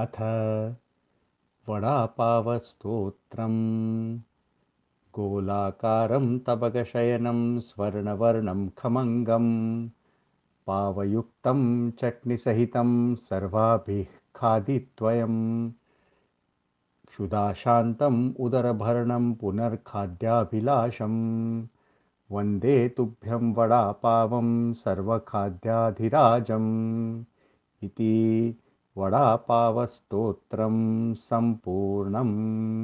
अथ वडापावस्तोत्रम् गोलाकारं तपकशयनं स्वर्णवर्णं खमङ्गं पावयुक्तं चट्निसहितं सर्वाभिः खादित्वयं क्षुदाशान्तम् उदरभरणं पुनर्खाद्याभिलाषं वन्दे तुभ्यं वडापावं सर्वखाद्याधिराजम् इति वडापावस्तोत्रं सम्पूर्णम्